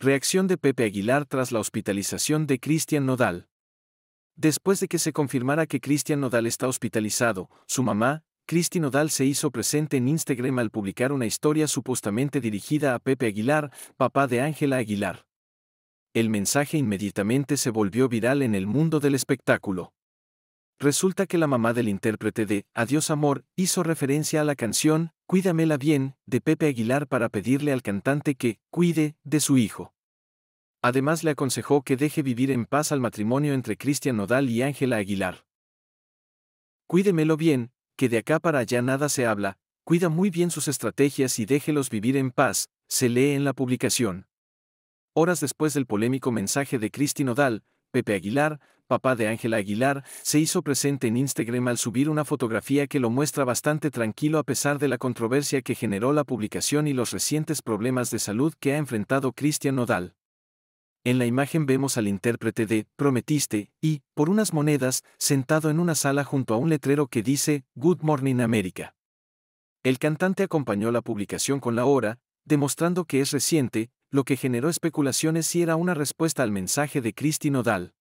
Reacción de Pepe Aguilar tras la hospitalización de Cristian Nodal. Después de que se confirmara que Cristian Nodal está hospitalizado, su mamá, Cristi Nodal se hizo presente en Instagram al publicar una historia supuestamente dirigida a Pepe Aguilar, papá de Ángela Aguilar. El mensaje inmediatamente se volvió viral en el mundo del espectáculo. Resulta que la mamá del intérprete de Adiós Amor hizo referencia a la canción Cuídamela bien de Pepe Aguilar para pedirle al cantante que cuide de su hijo. Además le aconsejó que deje vivir en paz al matrimonio entre Cristian Nodal y Ángela Aguilar. Cuídemelo bien, que de acá para allá nada se habla, cuida muy bien sus estrategias y déjelos vivir en paz, se lee en la publicación. Horas después del polémico mensaje de Cristi Nodal, Pepe Aguilar papá de Ángela Aguilar, se hizo presente en Instagram al subir una fotografía que lo muestra bastante tranquilo a pesar de la controversia que generó la publicación y los recientes problemas de salud que ha enfrentado Cristian Nodal. En la imagen vemos al intérprete de Prometiste y, por unas monedas, sentado en una sala junto a un letrero que dice Good Morning America. El cantante acompañó la publicación con la hora, demostrando que es reciente, lo que generó especulaciones si era una respuesta al mensaje de Cristi Nodal.